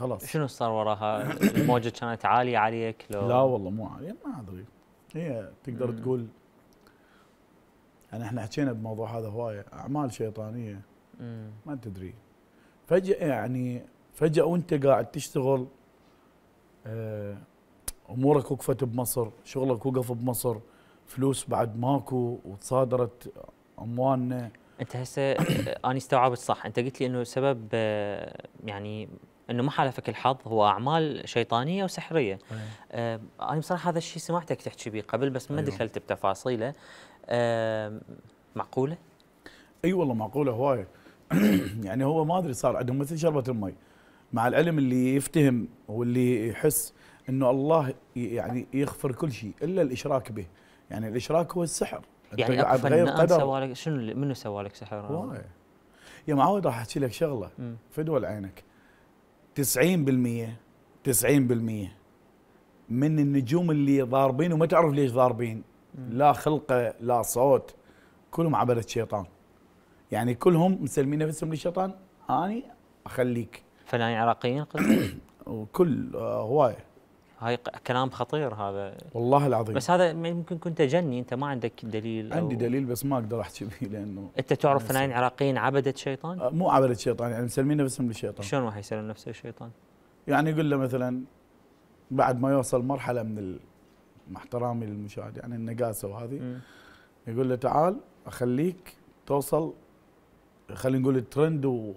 خلاص شنو صار وراها؟ الموجه كانت عاليه عليك لو لا والله مو عاليه ما ادري هي تقدر تقول يعني احنا حكينا بموضوع هذا هوايه اعمال شيطانيه ما تدري فجاه يعني فجاه وانت قاعد تشتغل آه، امورك وقفت بمصر شغلك وقف بمصر فلوس بعد ماكو وتصادرت اموالنا انت هسه آه، آه، انا استوعبت صح انت قلت لي انه سبب يعني انه ما حالفك الحظ هو اعمال شيطانيه وسحريه أيوه. آه انا بصراحه هذا الشيء سمعتك تحكي به قبل بس ما أيوه. دخلت بتفاصيله آه معقوله اي أيوة والله معقوله هوايه يعني هو ما ادري صار عندهم مثل شربه المي مع العلم اللي يفتهم واللي يحس انه الله يعني يغفر كل شيء الا الاشراك به يعني الاشراك هو السحر يعني اكو قدر. سوالك شنو منو سوالك سحر؟ واي يا معود راح احكي لك شغله فدوى لعينك 90% بالمية 90% بالمية من النجوم اللي ضاربين وما تعرف ليش ضاربين لا خلقه لا صوت كلهم عبرة شيطان يعني كلهم مسلمين نفسهم للشيطان اني اخليك فنانين عراقيين وكل آه، هوايه هاي كلام خطير هذا والله العظيم بس هذا ممكن كنت جني انت ما عندك دليل عندي دليل بس ما اقدر احكي به لانه انت تعرف فنانين يعني عراقيين عبدة شيطان؟ أه، مو عبدة شيطان يعني مسلمين نفسهم للشيطان شلون راح يسلم نفسه الشيطان؟ يعني يقول له مثلا بعد ما يوصل مرحله من مع احترامي للمشاهد يعني النقاسه وهذه م. يقول له تعال اخليك توصل خلينا نقول ترند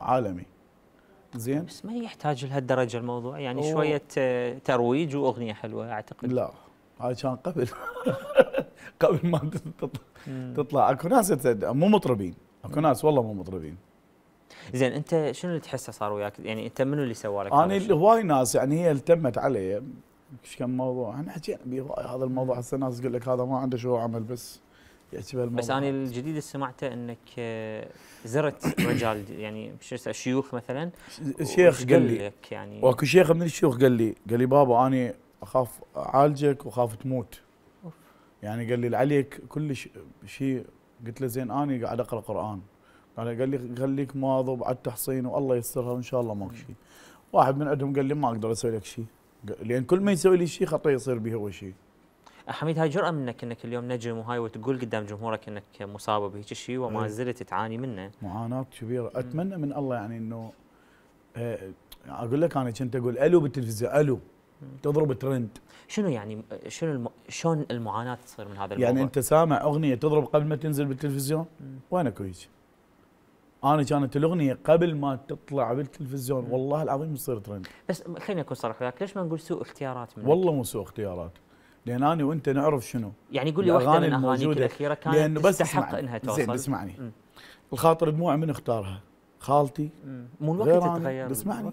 وعالمي زين بس ما يحتاج لهالدرجه الموضوع يعني أوه. شويه آه، ترويج واغنيه حلوه اعتقد لا هاي كان قبل قبل ما تطلع تطلع اكو ناس مو مطربين اكو ناس والله مو مطربين زين انت شنو اللي تحسه صار وياك يعني انت منو اللي سوى لك انا هواي ناس يعني هي التمت علي ايش كم موضوع احنا حكينا هذا الموضوع هسه ناس تقول لك هذا ما عنده شو عمل بس يعتبر بس انا الجديد اللي سمعته انك آه، زرت رجال يعني شيوخ مثلا شيخ قال لي يعني واكو شيخ من الشيوخ قال لي قال لي بابا انا اخاف اعالجك واخاف تموت يعني قال لي عليك كل شيء قلت له زين اني قاعد اقرا قران قال لي خليك مواظب على التحصين والله يسترها وان شاء الله ماك شيء واحد من عندهم قال لي ما اقدر اسوي لك شيء لان كل ما يسوي لي شيء خطيه يصير به هو شيء حميد هاي جرأة منك انك اليوم نجم وهاي وتقول قدام جمهورك انك مصاب بهيك شيء وما إيه. زلت تعاني منه معاناة كبيرة اتمنى من الله يعني انه آه، اقول لك انا كنت اقول الو بالتلفزيون الو تضرب ترند شنو يعني شنو الم... شلون المعاناه تصير من هذا الموضوع؟ يعني انت سامع اغنيه تضرب قبل ما تنزل بالتلفزيون؟ وانا كويس انا كانت الاغنيه قبل ما تطلع بالتلفزيون والله العظيم تصير ترند بس خليني اكون صريح وياك ليش ما نقول سوء اختيارات منك؟ والله مو سوء اختيارات لان انا وانت نعرف شنو يعني قول لي واحده من اغانيك الاخيره كانت لأنه بس تستحق انها توصل زين اسمعني الخاطر دموع من اختارها خالتي مو الوقت تغير اسمعني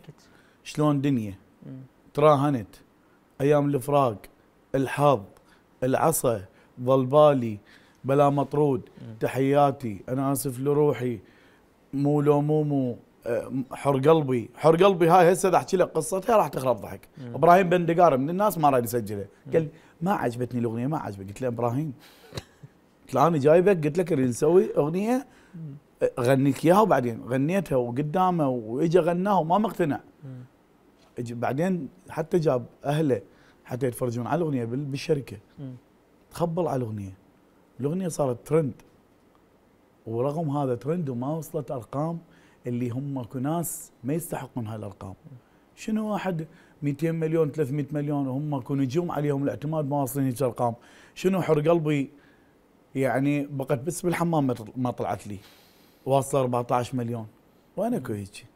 شلون دنيا تراهنت ايام الفراق الحظ العصا ظل بالي بلا مطرود تحياتي انا اسف لروحي مو لو مو مو حر قلبي حر قلبي هاي هسه اذا احكي لك قصتها راح تخرب ضحك مم. ابراهيم بندقار من الناس ما راد يسجلها قال ما عجبتني الاغنيه ما عجبك قلت له ابراهيم قلت له انا جايبك قلت لك اريد نسوي اغنيه غنيك اياها وبعدين غنيتها وقدامه واجا غناها وما مقتنع بعدين حتى جاب اهله حتى يتفرجون على الاغنيه بالشركه تخبل على الاغنيه الاغنيه صارت ترند ورغم هذا ترند وما وصلت ارقام اللي هم اكو ناس ما يستحقون هالارقام شنو واحد 200 مليون 300 مليون وهم اكو نجوم عليهم الاعتماد ما واصلين هيك ارقام شنو حر قلبي يعني بقت بس بالحمام ما طلعت لي واصل 14 مليون وانا كو هيك